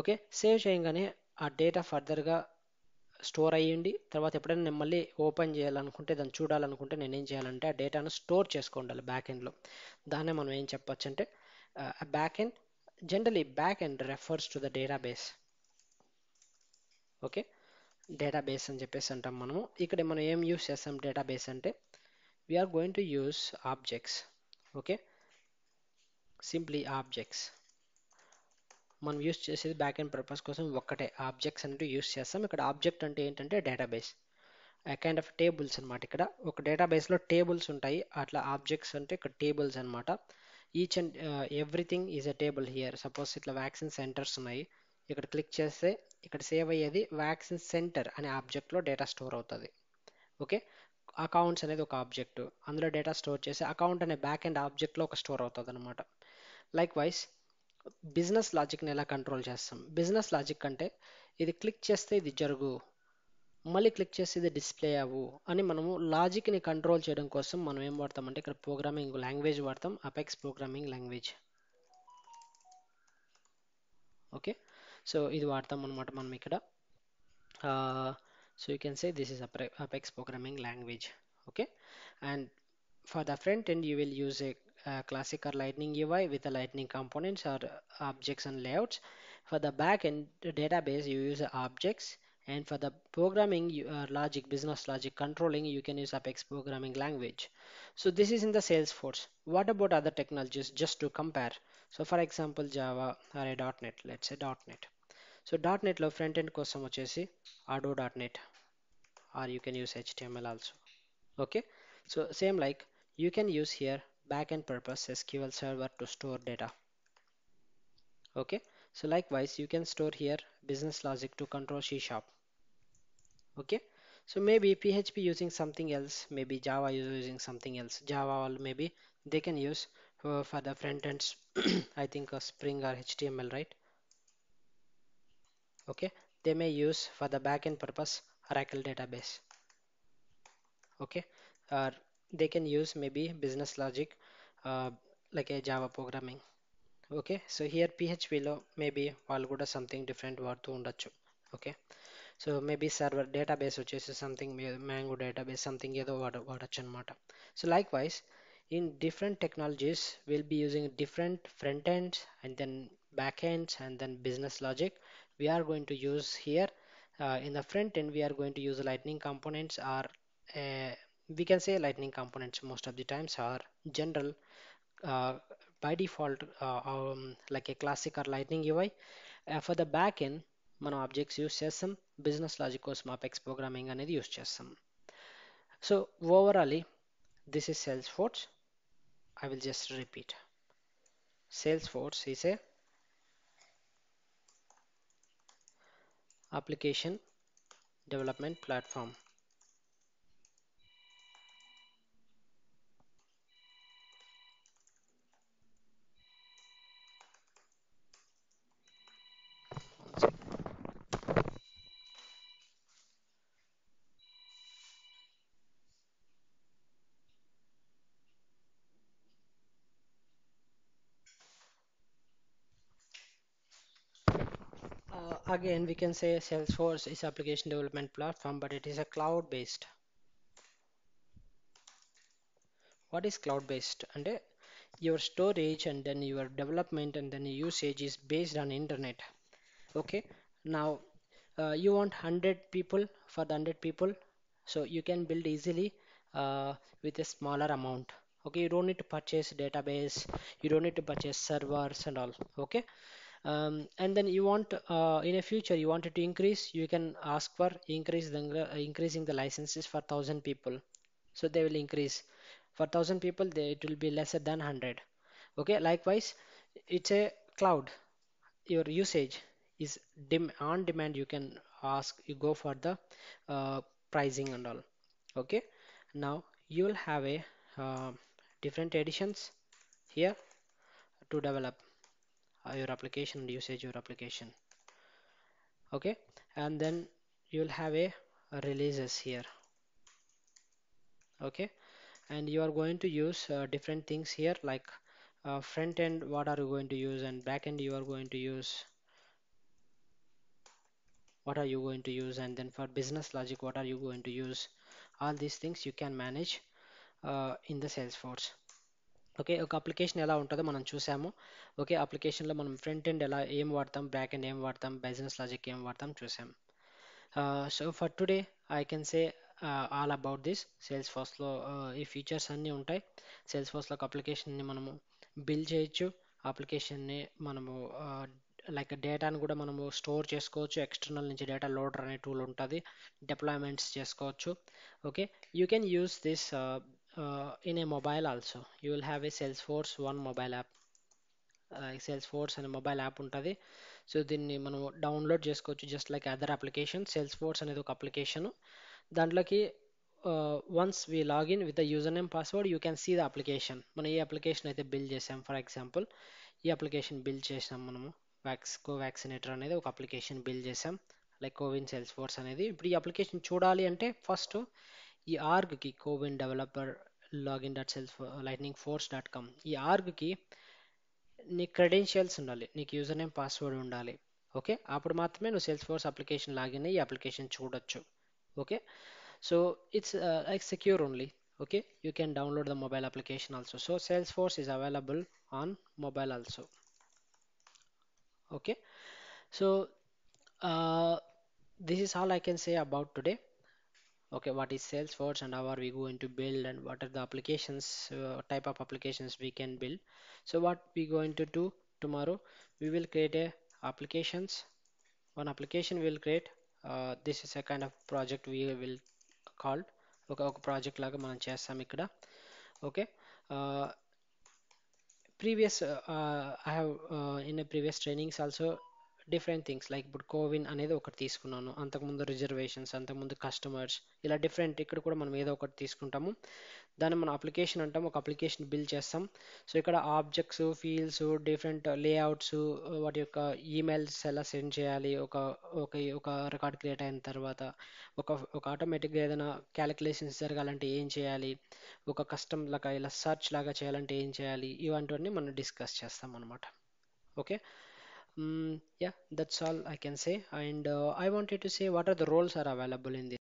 ఓకే సేవ్ చేయగానే ఆ డేటా ఫర్దర్గా స్టోర్ అయ్యండి తర్వాత ఎప్పుడైనా నేను మళ్ళీ ఓపెన్ చేయాలనుకుంటే దాన్ని చూడాలనుకుంటే నేను ఏం చేయాలంటే ఆ డేటాను స్టోర్ చేసుకోండాలి బ్యాక్ ఎండ్లో దాన్నే మనం ఏం చెప్పచ్చు అంటే back end generally back end refers to the database okay database అని చెప్పేసి అంటాం మనము ఇక్కడ మనం ఏం యూస్ చేస్తాం డేటాబేస్ అంటే we're going to use objects okay simply objects మనం యూస్ చేసేది బ్యాక్ అండ్ పర్పస్ కోసం ఒక్కటే ఆబ్జెక్ట్స్ అనేవి యూస్ చేస్తాం ఇక్కడ ఆబ్జెక్ట్ అంటే ఏంటంటే డేటాబేస్ కైండ్ ఆఫ్ టేబుల్స్ అనమాట ఇక్కడ ఒక డేటాబేస్లో టేబుల్స్ ఉంటాయి అట్లా ఆబ్జెక్ట్స్ అంటే ఇక్కడ టేబుల్స్ అనమాట each and everything is a table here suppose ఇట్లా వ్యాక్సిన్ సెంటర్స్ ఉన్నాయి ఇక్కడ క్లిక్ చేస్తే ఇక్కడ సేవ్ అయ్యేది వ్యాక్సిన్ సెంటర్ అనే ఆబ్జెక్ట్లో డేటా స్టోర్ అవుతుంది ఓకే అకౌంట్స్ అనేది ఒక ఆబ్జెక్టు అందులో డేటా స్టోర్ చేసి అకౌంట్ అనే బ్యాక్ అండ్ ఆబ్జెక్ట్లో ఒక స్టోర్ అవుతుంది అనమాట లైక్ వైజ్ బిజినెస్ లాజిక్ని ఎలా కంట్రోల్ చేస్తాం బిజినెస్ లాజిక్ అంటే ఇది క్లిక్ చేస్తే ఇది జరుగు మళ్ళీ క్లిక్ చేస్తే ఇది డిస్ప్లే అవ్వు అని మనము లాజిక్ని కంట్రోల్ చేయడం కోసం మనం ఏం వాడతామంటే ఇక్కడ ప్రోగ్రామింగ్ లాంగ్వేజ్ వాడతాం Apex programming language okay so ఇది వాడతాం అనమాట మనం ఇక్కడ so you can say this is Apex programming language okay and for the front end you will use a Uh, classic or lightning UI with the lightning components or objects and layouts. For the backend database, you use objects and for the programming uh, logic business logic controlling you can use apex programming language so this is in the salesforce what about other technologies just to compare so for example java or a net let's say net so net lo front end కోసం వచ్చేసి net or you can use html also okay so same like you can use here backend purpose SQL Server to store data. Okay, so likewise, you can store here business logic to control C sharp. Okay, so maybe PHP using something else, maybe Java using something else, Java or maybe they can use for the front ends, <clears throat> I think uh, Spring or HTML, right? Okay, they may use for the backend purpose Oracle database. Okay, or they can use maybe business logic uh, like a java programming okay so here php low maybe all good or something different What understand? okay so maybe server database which is something mango database something so likewise in different technologies we'll be using different front ends and then back ends and then business logic we are going to use here uh, in the front end we are going to use lightning components are we can say lightning components most of the times are general uh, by default uh, um, like a classic or lightning UI uh, for the backend mono objects use SM business logic or MapX programming and it use SM so overall this is Salesforce I will just repeat Salesforce is a application development platform again we can say Salesforce is application development platform but it is a cloud based what is cloud based and uh, your storage and then your development and then usage is based on internet okay now uh, you want 100 people for the 100 people so you can build easily uh, with a smaller amount okay you don't need to purchase database you don't need to purchase servers and all okay um, and then you want uh, in a future you wanted to increase you can ask for increase the, uh, increasing the licenses for 1000 people so they will increase for 1000 people they, it will be lesser than 100 okay likewise it's a cloud your usage is on demand you can ask you go for the uh, pricing and all okay now you will have a uh, different editions here to develop uh, your application usage your application okay and then you'll have a, a releases here okay and you are going to use uh, different things here like uh, front end what are you going to use and back end you are going to use what are you going to use and then for business logic what are you going to use all these things you can manage uh, in the Salesforce okay ఒక application ఎలా ఉంటుందో మనం చూసాము okay అప్లికేషన్లో మనం front end ఎలా ఏం వాడతాం బ్యాక్ ఎండ్ ఏం వాడతాం బిజినెస్ లాజిక్ ఏం వాడతాం చూసాం so for today I can say all about this సేల్స్ ఫోర్స్లో ఈ ఫీచర్స్ అన్నీ ఉంటాయి సేల్స్ ఫోర్స్లో ఒక అప్లికేషన్ని మనము బిల్ చేయొచ్చు అప్లికేషన్ని మనము లైక్ డేటాను కూడా మనము స్టోర్ చేసుకోవచ్చు ఎక్స్టర్నల్ నుంచి డేటా లోడర్ అనే టూల్ ఉంటుంది డిప్లాయ్మెంట్స్ చేసుకోవచ్చు okay you can use this uh, in a mobile also you will have a salesforce one mobile app sales uh, force అనే మొబైల్ యాప్ ఉంటుంది సో దీన్ని మనం డౌన్లోడ్ చేసుకోవచ్చు just like other application Salesforce అనేది ఒక application దాంట్లోకి once we login with the user name password you can see the application మనం ఏ అప్లికేషన్ అయితే బిల్డ్ చేసాం ఫర్ ఎగ్జాంపుల్ ఈ అప్లికేషన్ బిల్డ్ చేసాం మనము వ్యాక్స్ కో వ్యాక్సినేటర్ అనేది ఒక అప్లికేషన్ బిల్డ్ చేసాం లైక్ కోవిన్ సెల్స్ ఫోర్స్ అనేది ఇప్పుడు ఈ అప్లికేషన్ చూడాలి అంటే ఫస్ట్ ఈ ఆర్గ్ కి కోవెన్ డెవలపర్ లాగిన్.salesforce.lightningforce.com ఈ ఆర్గ్ కి ని క్రెడెన్షియల్స్ ఉండాలి. నీకు యూజర్ నేమ్ పాస్వర్డ్ ఉండాలి. ఓకే అప్పుడు మాత్రమే ను సెల్ఫ్ ఫోర్స్ అప్లికేషన్ లాగిన్ ఈ అప్లికేషన్ చూడొచ్చు. Okay so it's like secure only okay you can download the mobile application also so Salesforce is available on mobile also. Okay so ah this is all I can say about today. okay what is salesforce and how are we going to build and what are the applications uh, type of applications we can build so what we going to do tomorrow we will create a applications one application we will create uh, this is a kind of project we will called ఒక ఒక project లాగా Okay. Uh, previous, uh, uh, I have in I previous trainings also. Different things like ఇప్పుడు కోవిన్ అనేది ఒకటి తీసుకున్నాను అంతకుముందు reservations అంతకుముందు కస్టమర్స్ ఇలా డిఫరెంట్ ఇక్కడ కూడా మనం ఏదో ఒకటి తీసుకుంటాము దాన్ని మనం అప్లికేషన్ అంటాం ఒక అప్లికేషన్ బిల్డ్ చేస్తాం సో ఇక్కడ ఆబ్జెక్ట్స్ ఫీల్స్ డిఫరెంట్ లేఅవుట్స్ వాటి యొక్క ఈమెయిల్స్ ఎలా సెండ్ చేయాలి ఒక ఒక ఒక రికార్డ్ క్రియేట్ అయిన తర్వాత ఒక ఒక ఆటోమేటిక్గా ఏదైనా క్యాలిక్యులేషన్స్ జరగాలంటే ఏం చేయాలి ఒక కస్టమ్ లాగా ఇలా సర్చ్ లాగా చేయాలంటే ఏం చేయాలి ఇవంటివన్నీ మనం డిస్కస్ చేస్తాం అనమాట okay Mm, yeah, that's all I can say. And uh, I wanted to say what are the roles are available in this.